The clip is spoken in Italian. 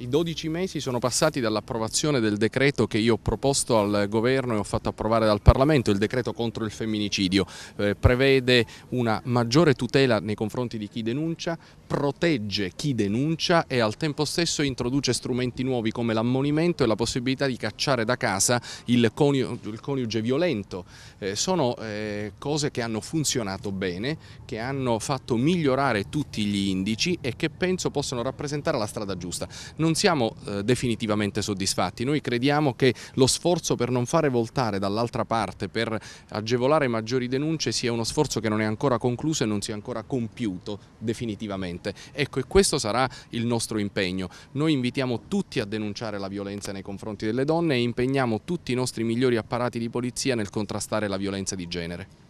I 12 mesi sono passati dall'approvazione del decreto che io ho proposto al governo e ho fatto approvare dal Parlamento, il decreto contro il femminicidio. Eh, prevede una maggiore tutela nei confronti di chi denuncia, protegge chi denuncia e al tempo stesso introduce strumenti nuovi come l'ammonimento e la possibilità di cacciare da casa il, coniu il coniuge violento. Eh, sono eh, cose che hanno funzionato bene, che hanno fatto migliorare tutti gli indici e che penso possono rappresentare la strada giusta. Non non siamo eh, definitivamente soddisfatti, noi crediamo che lo sforzo per non fare voltare dall'altra parte, per agevolare maggiori denunce sia uno sforzo che non è ancora concluso e non sia ancora compiuto definitivamente. Ecco e questo sarà il nostro impegno. Noi invitiamo tutti a denunciare la violenza nei confronti delle donne e impegniamo tutti i nostri migliori apparati di polizia nel contrastare la violenza di genere.